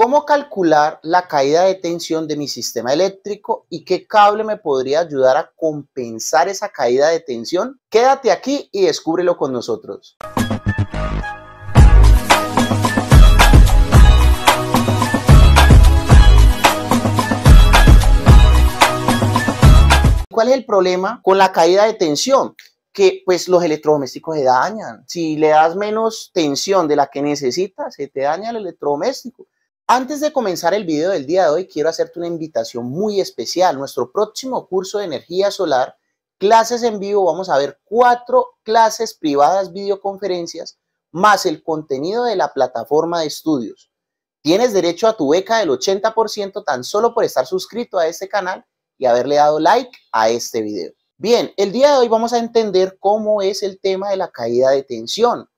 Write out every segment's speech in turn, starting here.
¿Cómo calcular la caída de tensión de mi sistema eléctrico y qué cable me podría ayudar a compensar esa caída de tensión? Quédate aquí y descúbrelo con nosotros. ¿Cuál es el problema con la caída de tensión? que pues los electrodomésticos se dañan. Si le das menos tensión de la que necesitas, se te daña el electrodoméstico antes de comenzar el video del día de hoy, quiero hacerte una invitación muy especial. Nuestro próximo curso de energía solar, clases en vivo, vamos a ver cuatro clases privadas, videoconferencias, más el contenido de la plataforma de estudios. Tienes derecho a tu beca del 80% tan solo por estar suscrito a este canal y haberle dado like a este video. Bien, el día de hoy vamos a entender cómo es el tema de la caída de tensión.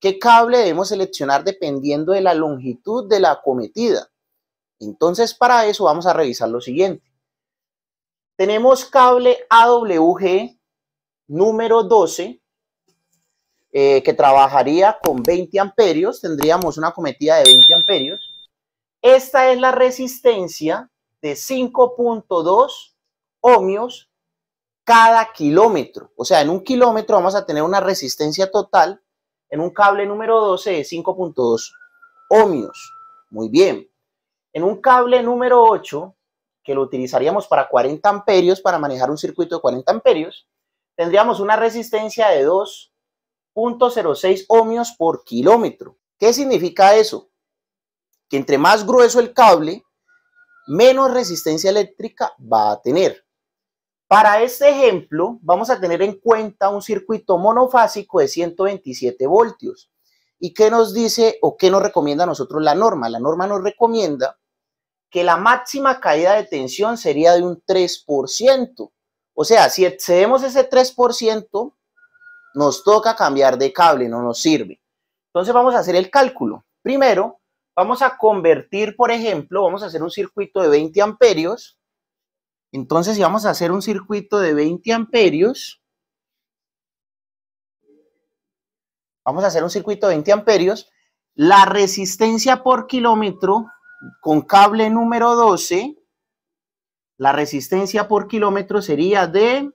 ¿Qué cable debemos seleccionar dependiendo de la longitud de la acometida? Entonces, para eso vamos a revisar lo siguiente. Tenemos cable AWG número 12, eh, que trabajaría con 20 amperios, tendríamos una acometida de 20 amperios. Esta es la resistencia de 5.2 ohmios cada kilómetro. O sea, en un kilómetro vamos a tener una resistencia total en un cable número 12 de 5.2 ohmios. Muy bien. En un cable número 8, que lo utilizaríamos para 40 amperios, para manejar un circuito de 40 amperios, tendríamos una resistencia de 2.06 ohmios por kilómetro. ¿Qué significa eso? Que entre más grueso el cable, menos resistencia eléctrica va a tener. Para este ejemplo, vamos a tener en cuenta un circuito monofásico de 127 voltios. ¿Y qué nos dice o qué nos recomienda a nosotros la norma? La norma nos recomienda que la máxima caída de tensión sería de un 3%. O sea, si excedemos ese 3%, nos toca cambiar de cable, no nos sirve. Entonces vamos a hacer el cálculo. Primero, vamos a convertir, por ejemplo, vamos a hacer un circuito de 20 amperios entonces, si vamos a hacer un circuito de 20 amperios, vamos a hacer un circuito de 20 amperios, la resistencia por kilómetro con cable número 12, la resistencia por kilómetro sería de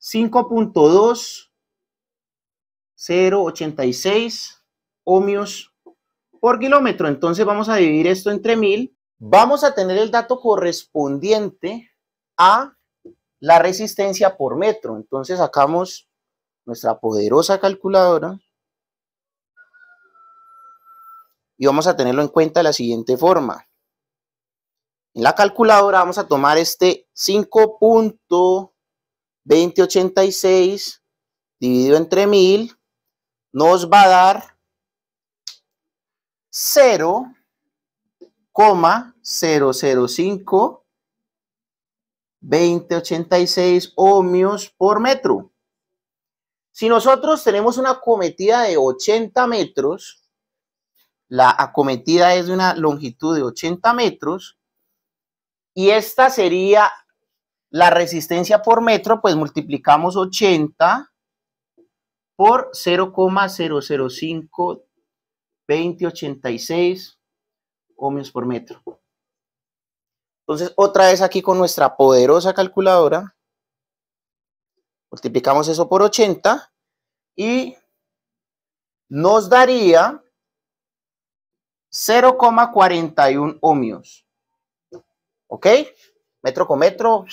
5.2086 ohmios por kilómetro. Entonces vamos a dividir esto entre 1000 vamos a tener el dato correspondiente a la resistencia por metro. Entonces sacamos nuestra poderosa calculadora y vamos a tenerlo en cuenta de la siguiente forma. En la calculadora vamos a tomar este 5.2086 dividido entre 1000 nos va a dar 0. 0,005 2086 ohmios por metro. Si nosotros tenemos una acometida de 80 metros, la acometida es de una longitud de 80 metros, y esta sería la resistencia por metro, pues multiplicamos 80 por 0,005 2086 ohmios por metro. Entonces, otra vez aquí con nuestra poderosa calculadora, multiplicamos eso por 80 y nos daría 0,41 ohmios. ¿Ok? Metro con metro,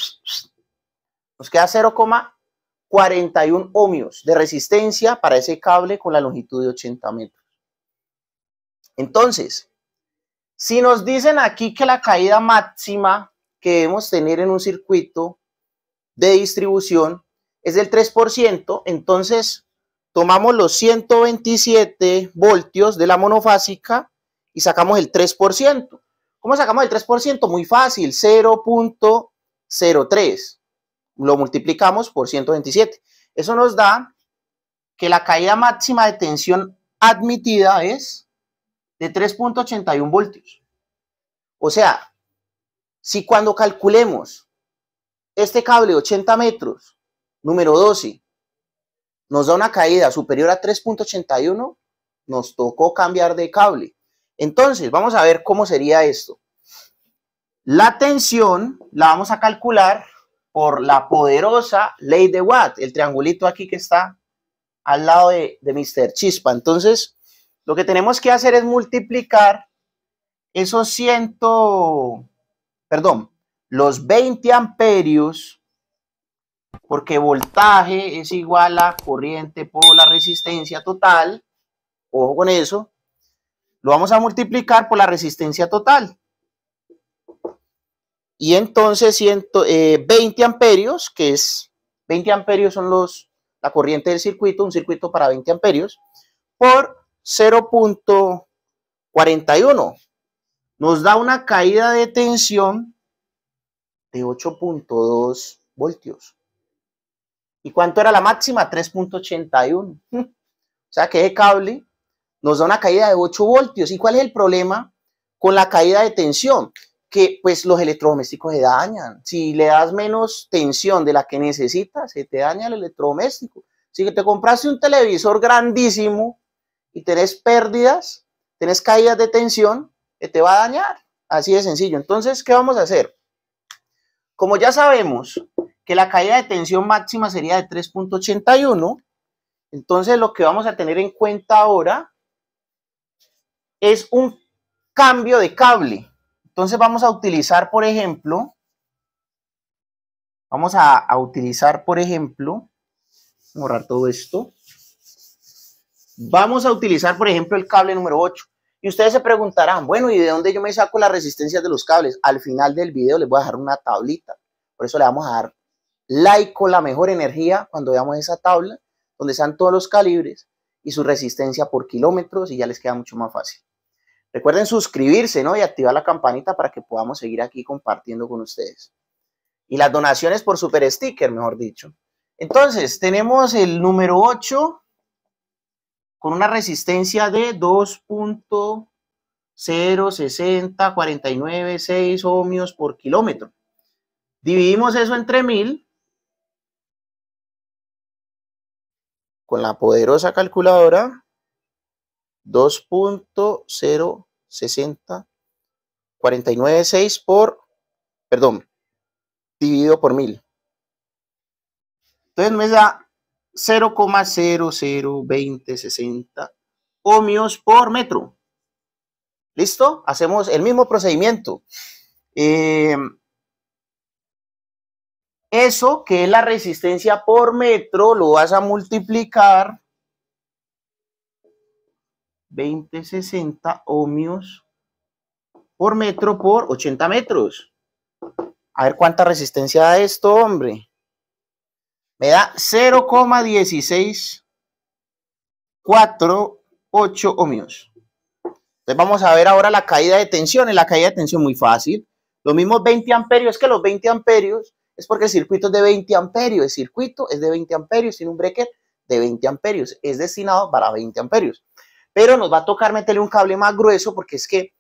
nos queda 0,41 ohmios de resistencia para ese cable con la longitud de 80 metros. Entonces, si nos dicen aquí que la caída máxima que debemos tener en un circuito de distribución es del 3%, entonces tomamos los 127 voltios de la monofásica y sacamos el 3%. ¿Cómo sacamos el 3%? Muy fácil, 0.03. Lo multiplicamos por 127. Eso nos da que la caída máxima de tensión admitida es de 3.81 voltios. O sea, si cuando calculemos este cable de 80 metros, número 12, nos da una caída superior a 3.81, nos tocó cambiar de cable. Entonces, vamos a ver cómo sería esto. La tensión la vamos a calcular por la poderosa ley de Watt, el triangulito aquí que está al lado de, de Mr. Chispa. Entonces, lo que tenemos que hacer es multiplicar esos 100, perdón, los 20 amperios, porque voltaje es igual a corriente por la resistencia total, ojo con eso, lo vamos a multiplicar por la resistencia total. Y entonces 20 eh, amperios, que es 20 amperios son los, la corriente del circuito, un circuito para 20 amperios, por 0.41. Nos da una caída de tensión de 8.2 voltios. ¿Y cuánto era la máxima? 3.81. O sea que ese cable nos da una caída de 8 voltios. ¿Y cuál es el problema con la caída de tensión? Que pues los electrodomésticos se dañan. Si le das menos tensión de la que necesitas, se te daña el electrodoméstico. Si te compraste un televisor grandísimo y tenés pérdidas, tenés caídas de tensión, que te va a dañar. Así de sencillo. Entonces, ¿qué vamos a hacer? Como ya sabemos que la caída de tensión máxima sería de 3.81, entonces lo que vamos a tener en cuenta ahora es un cambio de cable. Entonces vamos a utilizar, por ejemplo, vamos a, a utilizar, por ejemplo, borrar todo esto. Vamos a utilizar, por ejemplo, el cable número 8. Y ustedes se preguntarán, bueno, ¿y de dónde yo me saco las resistencias de los cables? Al final del video les voy a dejar una tablita. Por eso le vamos a dar like con la mejor energía cuando veamos esa tabla, donde están todos los calibres y su resistencia por kilómetros y ya les queda mucho más fácil. Recuerden suscribirse ¿no? y activar la campanita para que podamos seguir aquí compartiendo con ustedes. Y las donaciones por super sticker, mejor dicho. Entonces, tenemos el número 8, con una resistencia de 2.060496 ohmios por kilómetro. Dividimos eso entre 1000 con la poderosa calculadora 2.060496 por, perdón, dividido por 1000. Entonces me da 0,002060 ohmios por metro. ¿Listo? Hacemos el mismo procedimiento. Em, eso que es la resistencia por metro lo vas a multiplicar 2060 ohmios por metro por 80 metros. A ver cuánta resistencia da esto, hombre me da 0,1648 ohmios. Entonces vamos a ver ahora la caída de tensión. En la caída de tensión muy fácil. Lo mismo 20 amperios que los 20 amperios es porque el circuito es de 20 amperios. El circuito es de 20 amperios, tiene un breaker de 20 amperios. Es destinado para 20 amperios. Pero nos va a tocar meterle un cable más grueso porque es que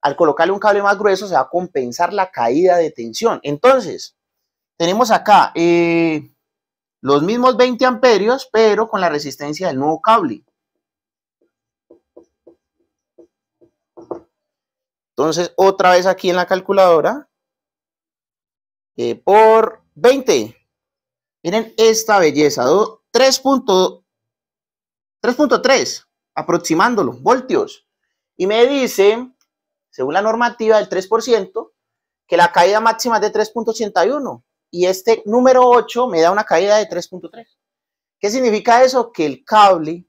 al colocarle un cable más grueso se va a compensar la caída de tensión. Entonces, tenemos acá eh, los mismos 20 amperios, pero con la resistencia del nuevo cable. Entonces, otra vez aquí en la calculadora, eh, por 20. Miren esta belleza, 3.3, aproximándolo, voltios. Y me dice, según la normativa del 3%, que la caída máxima es de 3.81 y este número 8 me da una caída de 3.3. ¿Qué significa eso? Que el cable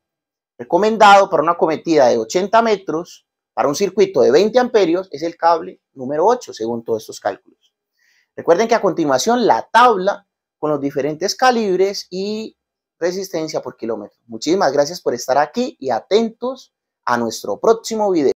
recomendado para una cometida de 80 metros, para un circuito de 20 amperios, es el cable número 8, según todos estos cálculos. Recuerden que a continuación la tabla con los diferentes calibres y resistencia por kilómetro. Muchísimas gracias por estar aquí y atentos a nuestro próximo video.